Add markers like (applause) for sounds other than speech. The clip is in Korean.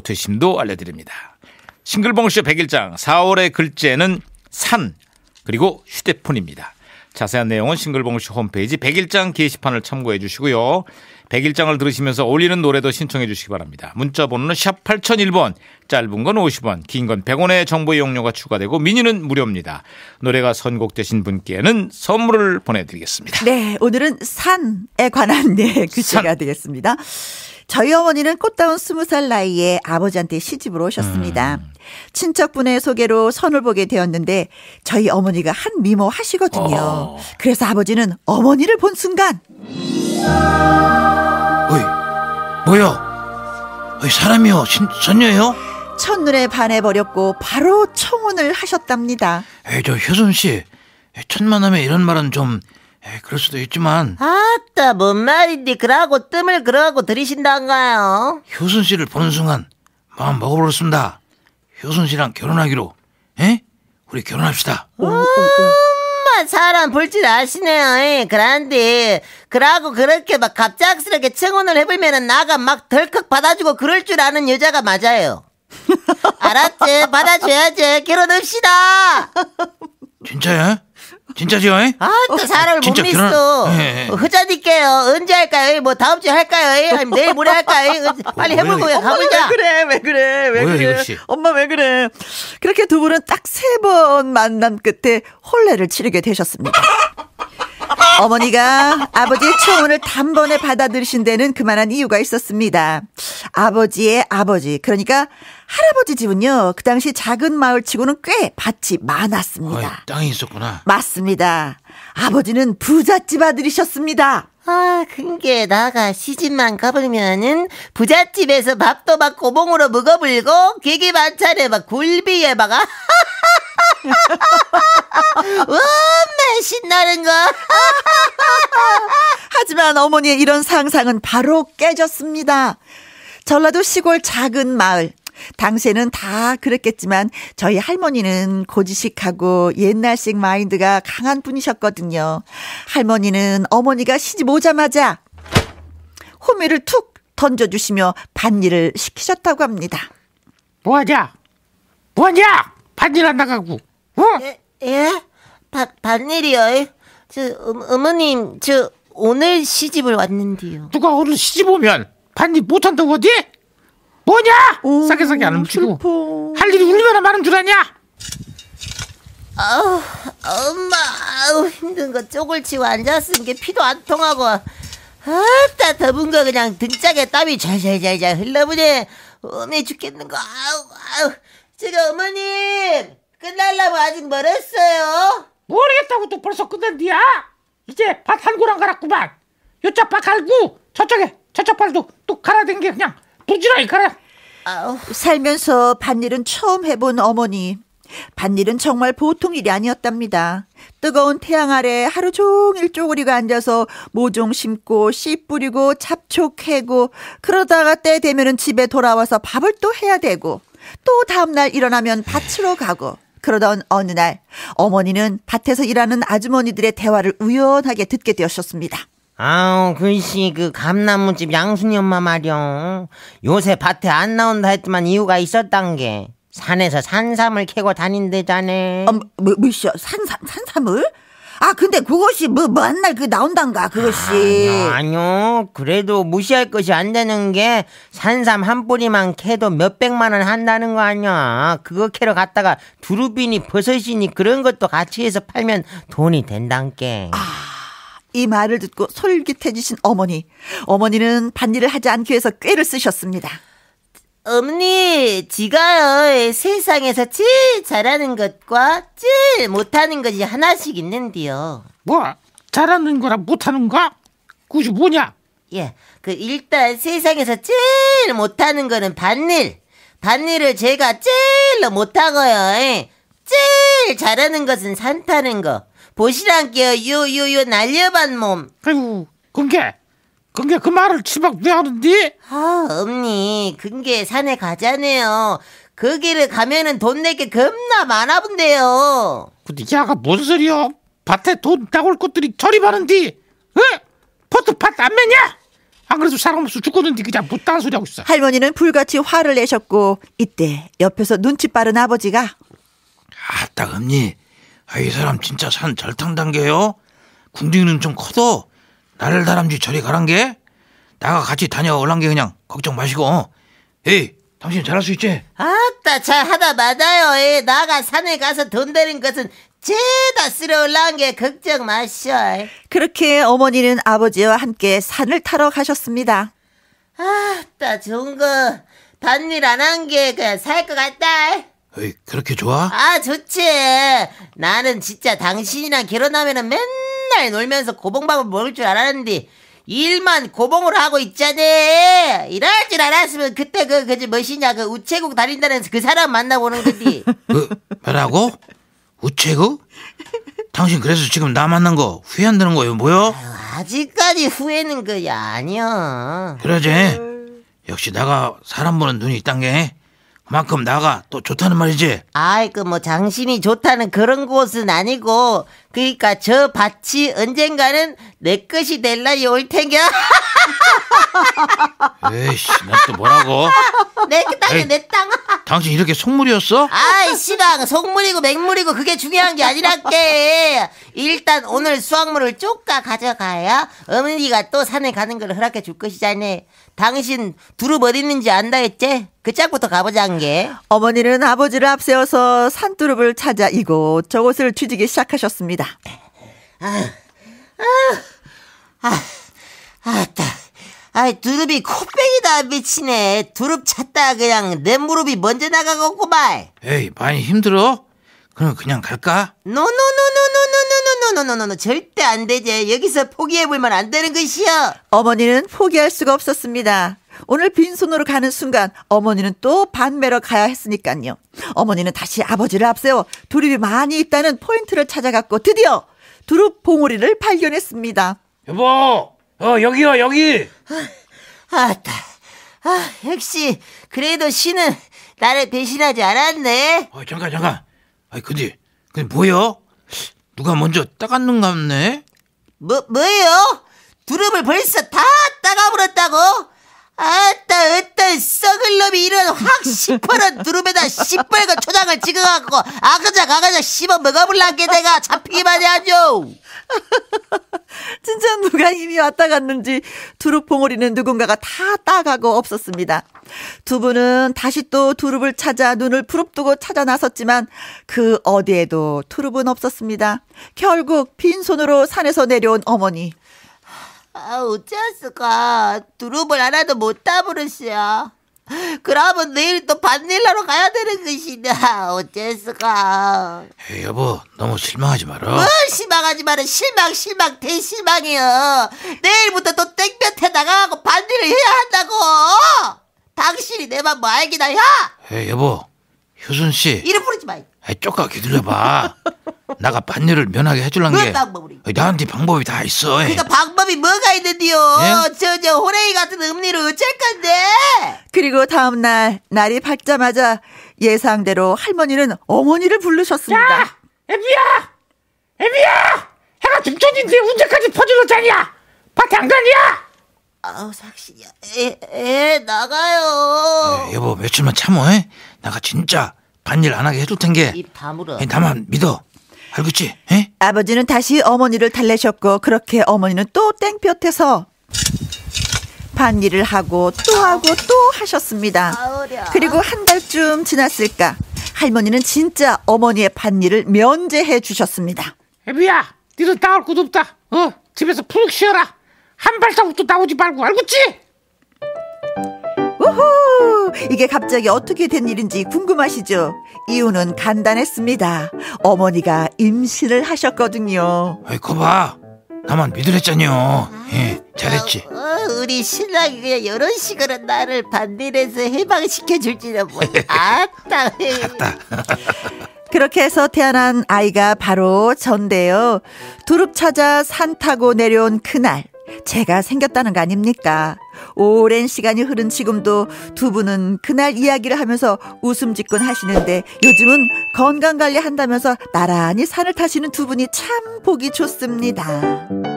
오트심도 알려드립니다. 싱글벙쇼 101장 4월의 글제는 산 그리고 휴대폰입니다. 자세한 내용은 싱글벙쇼 홈페이지 101장 게시판을 참고해 주시고요. 101장을 들으시면서 올리는 노래도 신청해 주시기 바랍니다. 문자 번호는 샵 8001번, 짧은 건 50원, 긴 건 100원의 정보 이용료가 추가되고 미니는 무료입니다. 노래가 선곡되신 분께는 선물을 보내드리겠습니다. 네, 오늘은 산에 관한 네, 규제가 산. 되겠습니다. 저희 어머니는 꽃다운 스무 살 나이에 아버지한테 시집으로 오셨습니다. 음. 친척분의 소개로 선을 보게 되었는데 저희 어머니가 한 미모 하시거든요. 어. 그래서 아버지는 어머니를 본 순간 어이 뭐야? 어이 사람이요? 신, 전녀요? 첫눈에 반해버렸고 바로 청혼을 하셨답니다. 에이 저 효순 씨 첫만남에 이런 말은 좀에 그럴 수도 있지만 아따 뭔 말인데 그러고 뜸을 그러고 들이신단가요 효순 씨를 보는 순간 마음 먹어버렸습니다 효순 씨랑 결혼하기로 에? 우리 결혼합시다 엄마 음, 사람 볼 줄 아시네요 그런데 그러고 그렇게 막 갑작스럽게 청혼을 해보면 나가 막 덜컥 받아주고 그럴 줄 아는 여자가 맞아요 (laughs) 알았지 받아줘야지 결혼합시다 진짜야? 진짜죠? 아또 어? 사람을 못 믿어. 그런- 예, 예. 자니까요 언제 할까요? 뭐 다음 주에 할까요? 예? 내일 모레 할까요? 예? 어, 빨리 해보고 가보자. 왜 그래 왜 그래 왜 뭐야, 그래 이것이. 엄마 왜 그래 그렇게 두 분은 딱 세 번 만남 끝에 혼례를 치르게 되셨습니다 어머니가 아버지의 청혼을 단번에 받아들이신 데는 그만한 이유가 있었습니다 아버지의 아버지 그러니까 할아버지 집은요, 그 당시 작은 마을 치고는 꽤 밭이 많았습니다. 어이, 땅이 있었구나. 맞습니다. 아버지는 부잣집 아들이셨습니다. 아, 근게 나가 시집만 가보면은 부잣집에서 밥도 막 고봉으로 먹어불고 개기 반찬에 막 굴비에 막 아, (laughs) 엄마 신나는 거. (laughs) 하지만 어머니의 이런 상상은 바로 깨졌습니다. 전라도 시골 작은 마을 당시에는 다 그랬겠지만 저희 할머니는 고지식하고 옛날식 마인드가 강한 분이셨거든요. 할머니는 어머니가 시집 오자마자 호미를 툭 던져주시며 반일을 시키셨다고 합니다. 뭐하냐? 뭐하냐? 반일 안 나가고. 어? 예? 예? 바, 반일이요? 저 음, 어머님 저 오늘 시집을 왔는데요. 누가 오늘 시집 오면 반일 못한다고 어디? 뭐냐? 오, 싸게 싸게 안 움직이고 슬퍼. 할 일이 울리면 말은 줄 아냐? 아우 엄마 아우 힘든 거 쪼글 치고 앉았은 게 피도 안 통하고 아따 더운 거 그냥 등짝에 땀이 잘잘잘잘 흘러보네 어메 죽겠는 거 아우 아우 제가 어머님 끝날라고 아직 멀었어요 모르겠다고 또 벌써 끝난디야 이제 밭한 고랑 갈았구만 요쪽 밭 갈고 저쪽에 저쪽 밭도또 갈아댄 게 그냥 부지런히 가라. 살면서 밭일은 처음 해본 어머니. 밭일은 정말 보통 일이 아니었답니다. 뜨거운 태양 아래 하루 종일 쪼그리고 앉아서 모종 심고 씨 뿌리고 잡초 캐고 그러다가 때 되면은 집에 돌아와서 밥을 또 해야 되고 또 다음날 일어나면 밭으로 가고 그러던 어느 날 어머니는 밭에서 일하는 아주머니들의 대화를 우연하게 듣게 되었습니다. 었 아우 글씨 그 감나무집 양순이 엄마 말이요 요새 밭에 안 나온다 했지만 이유가 있었단 게 산에서 산삼을 캐고 다닌대자네 어, 뭐, 뭐시여 산삼, 산삼을? 아 근데 그것이 뭐 맨날 뭐 그 나온단가 그것이 아니요, 아니요 그래도 무시할 것이 안 되는 게 산삼 한 뿌리만 캐도 몇백만 원 한다는 거 아니야 그거 캐러 갔다가 두루비니 버섯이니 그런 것도 같이 해서 팔면 돈이 된단께 아. 이 말을 듣고 솔깃해지신 어머니. 어머니는 반일을 하지 않기 위해서 꾀를 쓰셨습니다. 어머니, 지가요, 세상에서 제일 잘하는 것과 제일 못하는 것이 하나씩 있는데요. 뭐? 잘하는 거랑 못하는 거? 그것이 뭐냐? 예, 그, 일단 세상에서 제일 못하는 거는 반일. 반일을 제가 제일로 못하고요. 예, 제일 잘하는 것은 산타는 거. 보시란께요 요 요 요 날려반 몸 아이고 근게 근게 그 말을 치박 왜 하는디? 아 엄니 근게 산에 가자네요 그 길을 가면은 돈 내게 겁나 많아 본데요 근데 야가 뭔 소리여 밭에 돈 나올 것들이 저리 많은디 응? 어? 포트 밭안 매냐? 안 그래도 사람 없어 죽겠는데 그냥 못다는 소리 하고 있어 할머니는 불같이 화를 내셨고 이때 옆에서 눈치 빠른 아버지가 아따 엄니 아이 사람 진짜 산절 탄단 게요. 궁둥이는 좀 커도 나를 다람쥐 저리 가란 게 나가 같이 다녀올란 게 그냥 걱정 마시고 어. 에이 당신 잘할 수 있지? 아따 잘하다 맞아요. 에이, 나가 산에 가서 돈 되는 것은 죄다 쓰러 올라온게 걱정 마셔. 그렇게 어머니는 아버지와 함께 산을 타러 가셨습니다. 아따 좋은 거 단일 안 한 게 그냥 살 것 같다. 에이, 그렇게 좋아? 아 좋지. 나는 진짜 당신이랑 결혼하면은 맨날 놀면서 고봉밥을 먹을 줄 알았는데 일만 고봉으로 하고 있자아 이럴 줄 알았으면 그때 그 그지 멋이냐 그 우체국 다닌다는 그 사람 만나보는 거지. (laughs) 그 뭐라고? 우체국? 당신 그래서 지금 나 만난 거 후회 한다는 거예요, 뭐요? 아직까지 후회는 그야 아니야. 그러지. 역시 내가 사람 보는 눈이 있단 게. 만큼 나가 또 좋다는 말이지. 아이 그 뭐 장신이 좋다는 그런 곳은 아니고 그러니까 저 밭이 언젠가는 내 것이 될 날이 올 텐겨. (laughs) 에이씨, 난또 뭐라고? 내땅이내 땅. 당신 이렇게 속물이었어? 아이 씨방 속물이고 맹물이고 그게 중요한 게 아니라께 일단 오늘 수확물을 쪼까 가져가야 어머니가 또 산에 가는 걸 허락해 줄것이자니 당신 두루 어디 는지 안다 했지? 그 짝부터 가보자 한게 어머니는 아버지를 앞세워서 산두릅을 찾아 이곳 저곳을 뒤지기 시작하셨습니다 아아아 아따 아이 두릅이 코빼기다 미치네 두릅 찾다 그냥 내 무릎이 먼저 나가고구만 에이 많이 힘들어? 그럼 그냥 갈까? 노노노노노노노노노노노노 절대 안 되지 여기서 포기해보면 안 되는 것이여 어머니는 포기할 수가 없었습니다 오늘 빈손으로 가는 순간 어머니는 또 반매러 가야 했으니까요 어머니는 다시 아버지를 앞세워 두릅이 많이 있다는 포인트를 찾아갔고 드디어 두릅 봉우리를 발견했습니다 여보 어 여기요 여기. 아, 아따. 아 역시 그래도 신은 나를 배신하지 않았네. 어, 잠깐 잠깐. 아이 근데 근데 뭐요? 누가 먼저 따갔는가 없네. 뭐 뭐예요? 두릅을 벌써 다 따가버렸다고? 아따 어떤 썩을 놈이 이런 확 시퍼런 두릅에다 시뻘건 초장을 찍어갖고 아그작 아그작 씹어 먹어볼란게 내가 잡히기만 해야죠 (laughs) 진짜 누가 이미 왔다 갔는지 두릅 봉오리는 누군가가 다 따가고 없었습니다. 두 분은 다시 또 두릅을 찾아 눈을 부릅뜨고 찾아 나섰지만 그 어디에도 두릅은 없었습니다. 결국 빈손으로 산에서 내려온 어머니. 아, 어찌했을까. 두릅을 하나도 못 따버렸어요. 그러면 내일 또 반일하러 가야 되는 것이냐 어째서가 에이, 여보 너무 실망하지 마라 뭐 실망하지 마라 실망 실망 대실망이여 내일부터 또 땡볕에 나가고 반일을 해야 한다고 당신이 내 맘 뭐 알기나 야 에이, 여보 효순 씨. 이름 부르지 마. 아이, 쪼까 기다려봐. (laughs) 나가 반열을 면하게 해줄란 게. 그방법이 나한테 방법이 다 있어. 그러니까 방법이 뭐가 있는데요. 예? 저저 호랭이 같은 음리로 어쩔 건데. 그리고 다음 날 날이 밝자마자 예상대로 할머니는 어머니를 부르셨습니다. 야, 애비야, 애비야, 해가 중천인데 언제까지 퍼질러 자냐? 밭안 가냐? 아우 삭신이야 애, 애 나가요 에, 여보 며칠만 참어 에? 나가 진짜 반일 안 하게 해줄 텐게 입 다물어 에, 나만 믿어 알겠지? 에? 아버지는 다시 어머니를 달래셨고 그렇게 어머니는 또 땡볕에서 반일을 하고 또 하고 또 하셨습니다 그리고 한 달쯤 지났을까 할머니는 진짜 어머니의 반일을 면제해 주셨습니다 애비야 니는 나올 것 없다 어 집에서 푹 쉬어라 한 발자국도 나오지 말고 알겠지? 우후! 이게 갑자기 어떻게 된 일인지 궁금하시죠? 이유는 간단했습니다. 어머니가 임신을 하셨거든요. 아이, 거봐. 나만 믿으랬잖요. 예, 잘했지. 어, 어, 우리 신랑이 그냥 이런 식으로 나를 반대해서 해방시켜 줄지는 몰라. 뭐 (laughs) 아따. 아따. (laughs) 그렇게 해서 태어난 아이가 바로 전데요. 두릅 찾아 산 타고 내려온 그날. 제가 생겼다는 거 아닙니까? 오랜 시간이 흐른 지금도 두 분은 그날 이야기를 하면서 웃음 짓곤 하시는데 요즘은 건강 관리 한다면서 나란히 산을 타시는 두 분이 참 보기 좋습니다.